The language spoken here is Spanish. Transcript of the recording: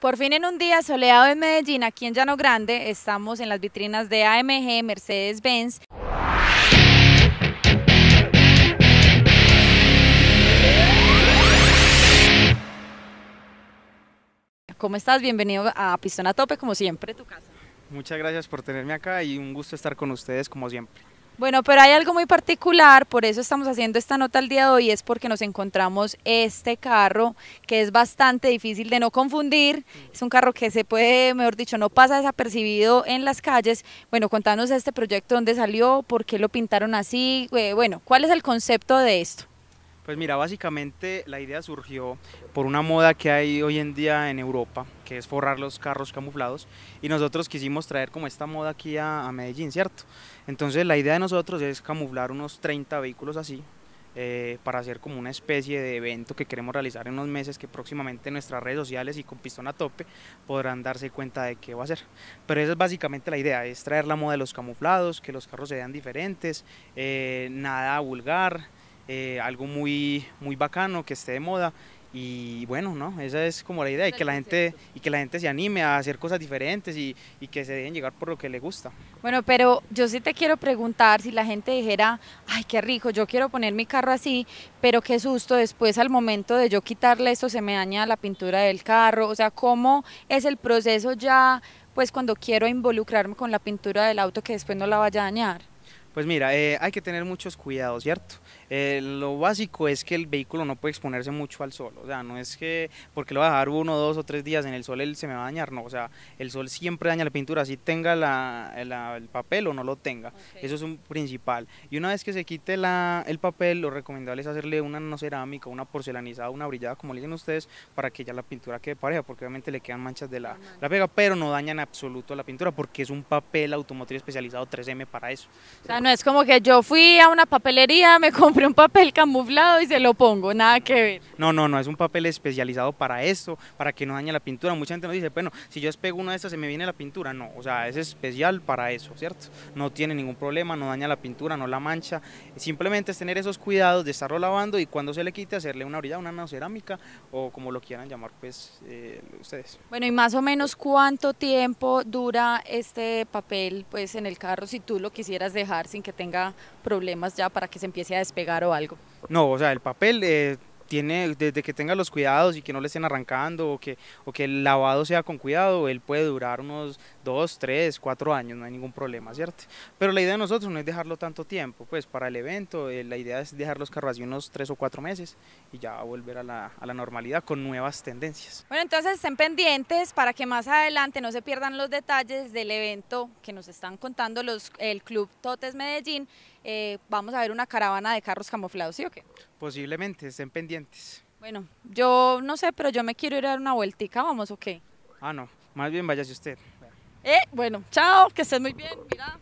Por fin en un día soleado en Medellín, aquí en Llano Grande, estamos en las vitrinas de AMG, Mercedes-Benz. ¿Cómo estás? Bienvenido a Pistón a Tope, como siempre, tu casa. Muchas gracias por tenerme acá y un gusto estar con ustedes como siempre. Bueno, pero hay algo muy particular, por eso estamos haciendo esta nota al día de hoy, es porque nos encontramos este carro que es bastante difícil de no confundir, mm. es un carro que se puede, mejor dicho, no pasa desapercibido en las calles. Bueno, contanos este proyecto, dónde salió, por qué lo pintaron así, eh, bueno, ¿cuál es el concepto de esto? Pues mira, básicamente la idea surgió por una moda que hay hoy en día en Europa, que es forrar los carros camuflados, y nosotros quisimos traer como esta moda aquí a, Medellín, ¿cierto? Entonces la idea de nosotros es camuflar unos 30 vehículos así, eh, para hacer como una especie de evento que queremos realizar en unos meses que próximamente nuestras redes sociales y con pistón a tope podrán darse cuenta de qué va a ser. Pero esa es básicamente la idea, es traer la moda de los camuflados, que los carros se vean diferentes, eh, nada vulgar, eh, algo muy, muy bacano, que esté de moda. Y bueno, ¿no? esa es como la idea, y que la, gente, y que la gente se anime a hacer cosas diferentes y, y que se dejen llegar por lo que le gusta. Bueno, pero yo sí te quiero preguntar si la gente dijera, ay, qué rico, yo quiero poner mi carro así, pero qué susto después al momento de yo quitarle esto se me daña la pintura del carro, o sea, ¿cómo es el proceso ya, pues cuando quiero involucrarme con la pintura del auto que después no la vaya a dañar? Pues mira, eh, hay que tener muchos cuidados, ¿cierto? Eh, lo básico es que el vehículo no puede exponerse mucho al sol, o sea, no es que porque lo va a dejar uno, dos o tres días en el sol él se me va a dañar, no, o sea, el sol siempre daña la pintura, si tenga la, el papel o no lo tenga, eso es un principal. Y una vez que se quite la, el papel, lo recomendable es hacerle una no cerámica una porcelanizada, una brillada, como le dicen ustedes, para que ya la pintura quede pareja, porque obviamente le quedan manchas de la, pega, pero no daña en absoluto la pintura, porque es un papel automotriz especializado 3M para eso es como que yo fui a una papelería, me compré un papel camuflado y se lo pongo, nada que ver. No, no, no, es un papel especializado para eso, para que no dañe la pintura. Mucha gente nos dice, bueno, si yo despego una de estas se me viene la pintura. No, o sea, es especial para eso, ¿cierto? No tiene ningún problema, no daña la pintura, no la mancha. Simplemente es tener esos cuidados de estarlo lavando y cuando se le quite hacerle una orilla, una nanocerámica o como lo quieran llamar, pues eh, ustedes. Bueno, y más o menos cuánto tiempo dura este papel pues en el carro si tú lo quisieras dejar sin que tenga problemas ya para que se empiece a despegar o algo. No, o sea, el papel eh, tiene, desde que tenga los cuidados y que no le estén arrancando o que, o que el lavado sea con cuidado, él puede durar unos 2, 3, 4 años, no hay ningún problema, ¿cierto? Pero la idea de nosotros no es dejarlo tanto tiempo, pues para el evento eh, la idea es dejar los carros así unos 3 o 4 meses y ya volver a la, a la normalidad con nuevas tendencias. Bueno, entonces estén pendientes para que más adelante no se pierdan los detalles del evento que nos están contando los, el Club Totes Medellín. Eh, vamos a ver una caravana de carros camuflados, ¿sí o qué? Posiblemente, estén pendientes bueno, yo no sé, pero yo me quiero ir a dar una vueltica, ¿vamos o Ah, no, más bien váyase usted. Eh, bueno, chao, que estés muy bien, mira.